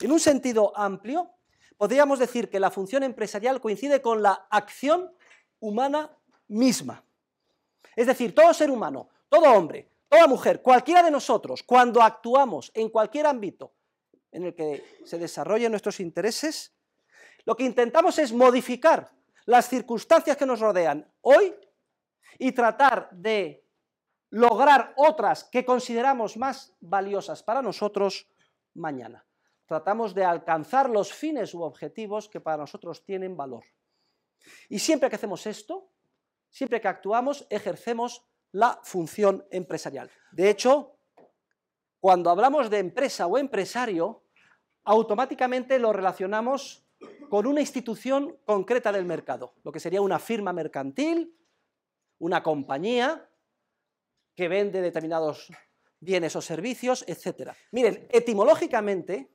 En un sentido amplio, podríamos decir que la función empresarial coincide con la acción humana misma. Es decir, todo ser humano, todo hombre, toda mujer, cualquiera de nosotros, cuando actuamos en cualquier ámbito en el que se desarrollen nuestros intereses, lo que intentamos es modificar las circunstancias que nos rodean hoy y tratar de lograr otras que consideramos más valiosas para nosotros mañana tratamos de alcanzar los fines u objetivos que para nosotros tienen valor. Y siempre que hacemos esto, siempre que actuamos, ejercemos la función empresarial. De hecho, cuando hablamos de empresa o empresario, automáticamente lo relacionamos con una institución concreta del mercado, lo que sería una firma mercantil, una compañía que vende determinados bienes o servicios, etc. Miren, etimológicamente,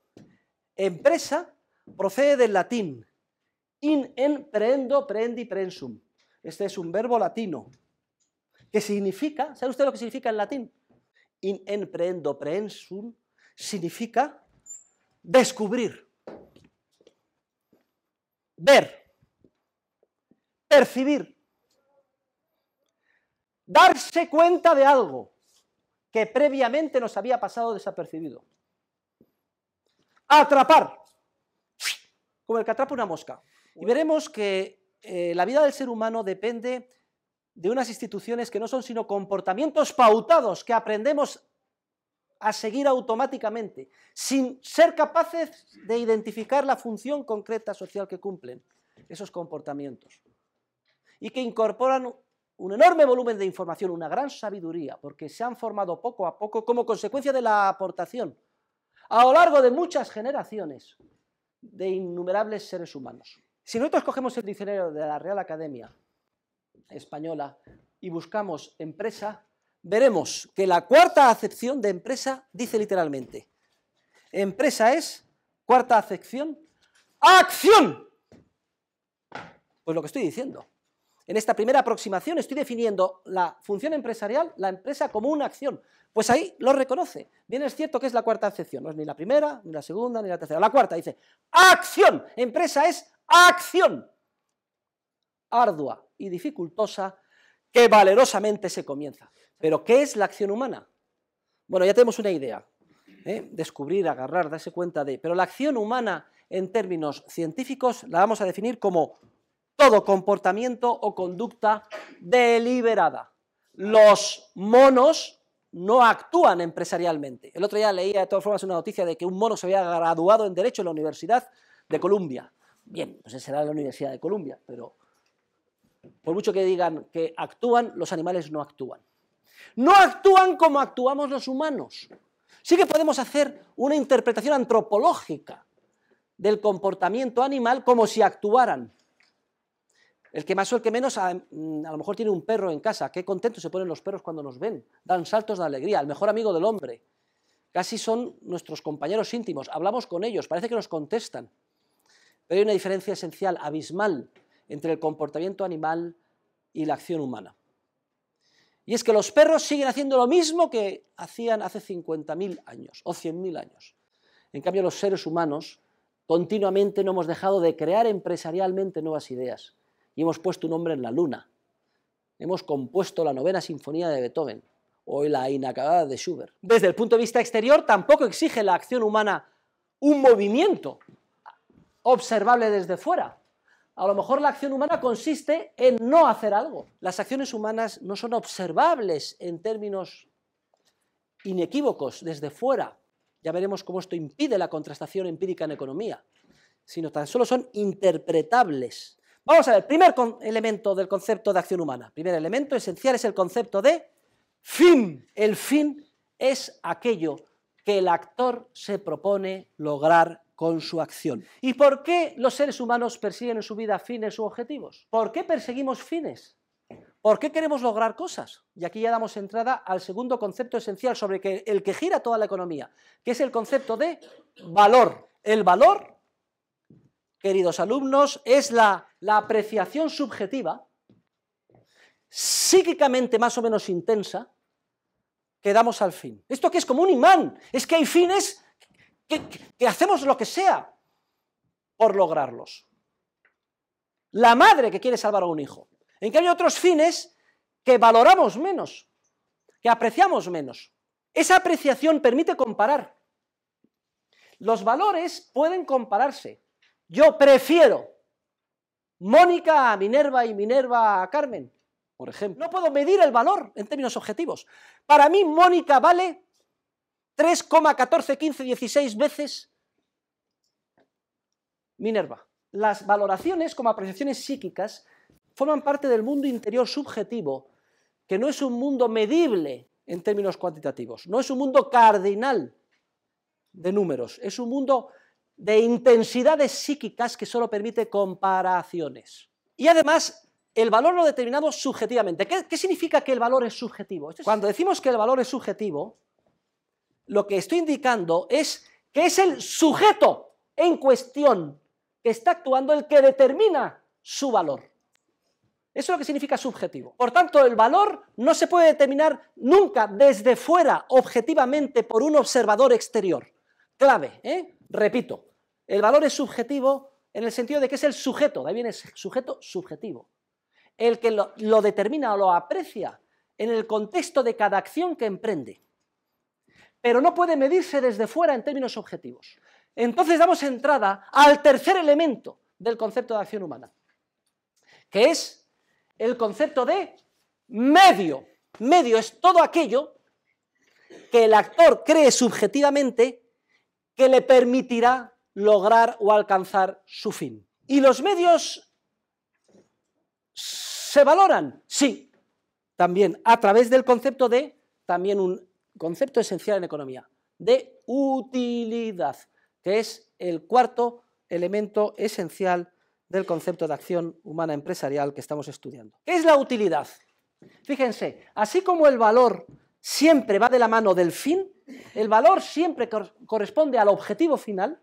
Empresa procede del latín. In, en, preendo, preendi, Este es un verbo latino que significa, ¿sabe usted lo que significa en latín? In, en, significa descubrir, ver, percibir, darse cuenta de algo que previamente nos había pasado desapercibido atrapar, como el que atrapa una mosca. Y veremos que eh, la vida del ser humano depende de unas instituciones que no son sino comportamientos pautados que aprendemos a seguir automáticamente, sin ser capaces de identificar la función concreta social que cumplen esos comportamientos. Y que incorporan un enorme volumen de información, una gran sabiduría, porque se han formado poco a poco como consecuencia de la aportación a lo largo de muchas generaciones de innumerables seres humanos. Si nosotros cogemos el diccionario de la Real Academia Española y buscamos empresa, veremos que la cuarta acepción de empresa dice literalmente, empresa es, cuarta acepción, acción. Pues lo que estoy diciendo en esta primera aproximación estoy definiendo la función empresarial, la empresa como una acción. Pues ahí lo reconoce. Bien es cierto que es la cuarta excepción, no es ni la primera, ni la segunda, ni la tercera. La cuarta dice, acción. Empresa es acción. Ardua y dificultosa que valerosamente se comienza. Pero ¿qué es la acción humana? Bueno, ya tenemos una idea. ¿eh? Descubrir, agarrar, darse cuenta de... Pero la acción humana en términos científicos la vamos a definir como todo comportamiento o conducta deliberada. Los monos no actúan empresarialmente. El otro día leía de todas formas una noticia de que un mono se había graduado en Derecho en la Universidad de Columbia. Bien, no pues sé será la Universidad de Columbia, pero por mucho que digan que actúan, los animales no actúan. No actúan como actuamos los humanos. Sí que podemos hacer una interpretación antropológica del comportamiento animal como si actuaran, el que más o el que menos ah, mm, a, lo mejor tiene un perro en casa. Qué contentos se ponen los perros cuando nos ven. Dan saltos de alegría. El mejor amigo del hombre. Casi son nuestros compañeros íntimos. Hablamos con ellos. Parece que nos contestan. Pero hay una diferencia esencial, abismal, entre el comportamiento animal y la acción humana. Y es que los perros siguen haciendo lo mismo que hacían hace 50.000 años o 100.000 años. En cambio, los seres humanos continuamente no hemos dejado de crear empresarialmente nuevas ideas, y hemos puesto un hombre en la luna. Hemos compuesto la novena sinfonía de Beethoven o la inacabada de Schubert. Desde el punto de vista exterior, tampoco exige la acción humana un movimiento observable desde fuera. A lo mejor la acción humana consiste en no hacer algo. Las acciones humanas no son observables en términos inequívocos desde fuera. Ya veremos cómo esto impide la contrastación empírica en economía, sino tan solo son interpretables Vamos a ver, primer elemento del concepto de acción humana. Primer elemento esencial es el concepto de fin. El fin es aquello que el actor se propone lograr con su acción. ¿Y por qué los seres humanos persiguen en su vida fines u objetivos? ¿Por qué perseguimos fines? ¿Por qué queremos lograr cosas? Y aquí ya damos entrada al segundo concepto esencial sobre el que gira toda la economía, que es el concepto de valor. El valor queridos alumnos, es la, apreciación subjetiva, psíquicamente más o menos intensa, que damos al fin. Esto que es como un imán, es que hay fines que, que hacemos lo que sea por lograrlos. La madre que quiere salvar a un hijo. En que hay otros fines que valoramos menos, que apreciamos menos. Esa apreciación permite comparar. Los valores pueden compararse. Yo prefiero Mónica a Minerva y Minerva a Carmen, por ejemplo. No puedo medir el valor en términos objetivos. Para mí Mónica vale 3,141516 veces Minerva. Las valoraciones como apreciaciones psíquicas forman parte del mundo interior subjetivo, que no es un mundo medible en términos cuantitativos, no es un mundo cardinal de números, es un mundo de intensidades psíquicas que solo permite comparaciones. Y además, el valor lo determinado subjetivamente. ¿Qué, qué significa que el valor es subjetivo? Cuando decimos que el valor es subjetivo, lo que estoy indicando es que es el sujeto en cuestión que está actuando el que determina su valor. Eso es lo que significa subjetivo. Por tanto, el valor no se puede determinar nunca desde fuera, objetivamente, por un observador exterior. Clave, ¿eh? Repito, el valor es subjetivo en el sentido de que es el sujeto, de ahí viene sujeto subjetivo, el que lo determina o lo aprecia en el contexto de cada acción que emprende. Pero no puede medirse desde fuera en términos objetivos. Entonces damos entrada al tercer elemento del concepto de acción humana, que es el concepto de medio. Medio es todo aquello que el actor cree subjetivamente que le permitirá lograr o alcanzar su fin. ¿Y los medios se valoran? Sí, también a través del concepto de, también un concepto esencial en economía, de utilidad, que es el cuarto elemento esencial del concepto de acción humana empresarial que estamos estudiando. ¿Qué es la utilidad? Fíjense, así como el valor siempre va de la mano del fin, el valor siempre corresponde al objetivo final.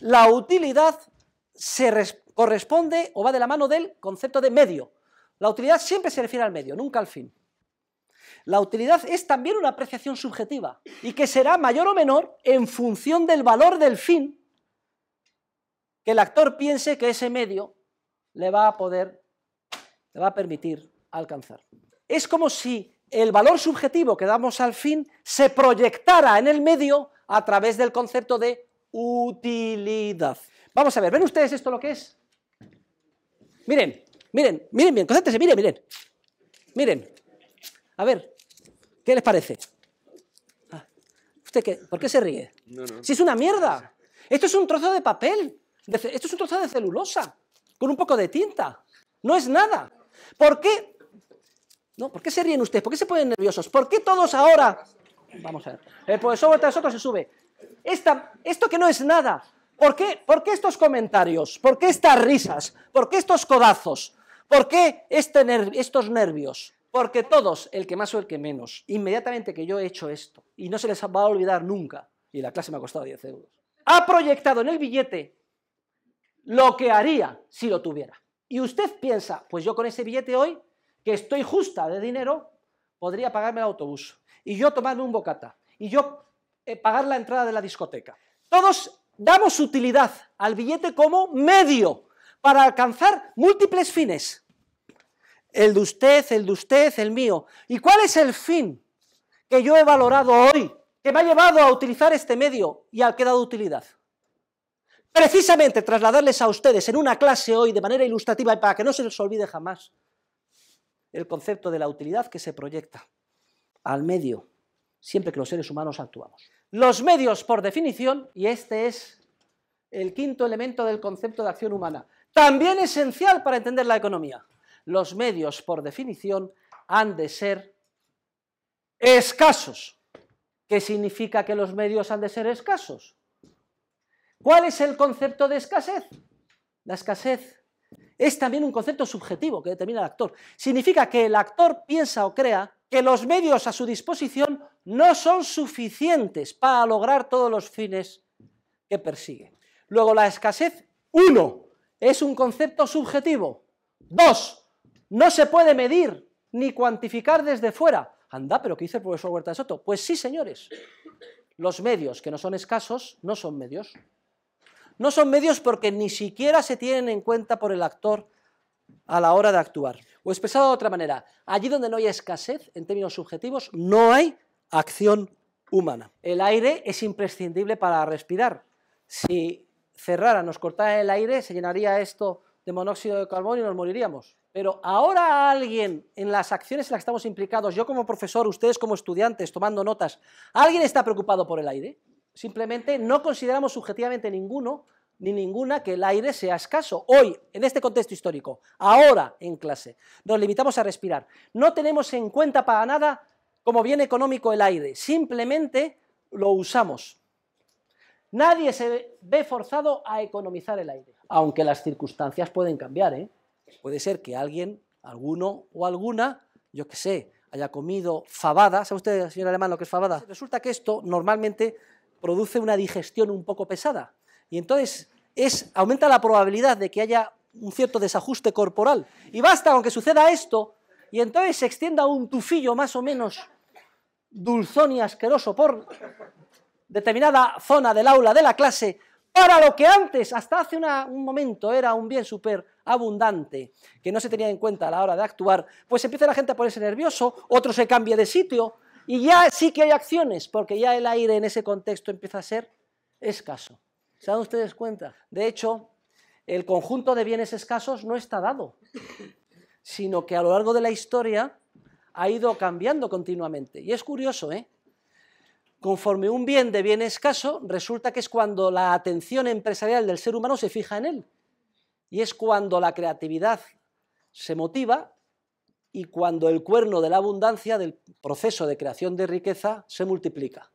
La utilidad se corresponde o va de la mano del concepto de medio. La utilidad siempre se refiere al medio, nunca al fin. La utilidad es también una apreciación subjetiva y que será mayor o menor en función del valor del fin que el actor piense que ese medio le va a poder, le va a permitir alcanzar. Es como si el valor subjetivo que damos al fin se proyectara en el medio a través del concepto de utilidad. Vamos a ver, ¿ven ustedes esto lo que es? Miren, miren, miren bien, concéntrense, miren, miren. Miren. A ver, ¿qué les parece? Ah, ¿Usted qué? ¿Por qué se ríe? Si es una mierda. Esto es un trozo de papel. esto es un trozo de celulosa. Con un poco de tinta. No es nada. ¿Por qué ¿No? ¿Por qué se ríen ustedes? ¿Por qué se ponen nerviosos? ¿Por qué todos ahora? Vamos a ver. El profesor tras nosotros se sube. Esta, esto que no es nada. ¿Por qué, estos comentarios? ¿Por qué estas risas? ¿Por qué estos codazos? ¿Por qué este estos nervios? Porque todos, el que más o el que menos, inmediatamente que yo he hecho esto, y no se les va a olvidar nunca, y la clase me ha costado 10 euros, ha proyectado en el billete lo que haría si lo tuviera. Y usted piensa, pues yo con ese billete hoy que estoy justa de dinero, podría pagarme el autobús y yo tomarme un bocata y yo eh, pagar la entrada de la discoteca. Todos damos utilidad al billete como medio para alcanzar múltiples fines. El de usted, el de usted, el mío. ¿Y cuál es el fin que yo he valorado hoy, que me ha llevado a utilizar este medio y ha quedado utilidad? Precisamente trasladarles a ustedes en una clase hoy de manera ilustrativa y para que no se les olvide jamás el concepto de la utilidad que se proyecta al medio siempre que los seres humanos actuamos. Los medios, por definición, y este es el quinto elemento del concepto de acción humana, también esencial para entender la economía. Los medios, por definición, han de ser escasos. ¿Qué significa que los medios han de ser escasos? ¿Cuál es el concepto de escasez? La escasez es también un concepto subjetivo que determina el actor. Significa que el actor piensa o crea que los medios a su disposición no son suficientes para lograr todos los fines que persigue. Luego, la escasez, uno, es un concepto subjetivo. Dos, no se puede medir ni cuantificar desde fuera. Anda, pero ¿qué dice el profesor Huerta de Soto? Pues sí, señores, los medios que no son escasos no son medios no son medios porque ni siquiera se tienen en cuenta por el actor a la hora de actuar. O expresado de otra manera, allí donde no hay escasez, en términos subjetivos, no hay acción humana. El aire es imprescindible para respirar. Si cerrara, nos cortara el aire, se llenaría esto de monóxido de carbono y nos moriríamos. Pero ahora alguien en las acciones en las que estamos implicados, yo como profesor, ustedes como estudiantes tomando notas, ¿alguien está preocupado por el aire? Simplemente no consideramos subjetivamente ninguno ni ninguna que el aire sea escaso. Hoy, en este contexto histórico, ahora en clase, nos limitamos a respirar. No tenemos en cuenta para nada como bien económico el aire, simplemente lo usamos. Nadie se ve forzado a economizar el aire, aunque las circunstancias pueden cambiar. ¿eh? Puede ser que alguien, alguno o alguna, yo qué sé, haya comido fabada. ¿Sabe usted, señor Alemán, lo que es fabada? Resulta que esto normalmente produce una digestión un poco pesada. Y entonces es, aumenta la probabilidad de que haya un cierto desajuste corporal. Y basta con que suceda esto, y entonces se extienda un tufillo más o menos dulzón y asqueroso por determinada zona del aula de la clase, para lo que antes, hasta hace un momento, era un bien súper abundante, que no se tenía en cuenta a la hora de actuar, pues empieza la gente a ponerse nervioso, otro se cambia de sitio, y ya sí que hay acciones, porque ya el aire en ese contexto empieza a ser escaso. ¿Se dan ustedes cuenta? De hecho, el conjunto de bienes escasos no está dado, sino que a lo largo de la historia ha ido cambiando continuamente. Y es curioso, ¿eh? Conforme un bien de bien escaso, resulta que es cuando la atención empresarial del ser humano se fija en él. Y es cuando la creatividad se motiva y cuando el cuerno de la abundancia del proceso de creación de riqueza se multiplica.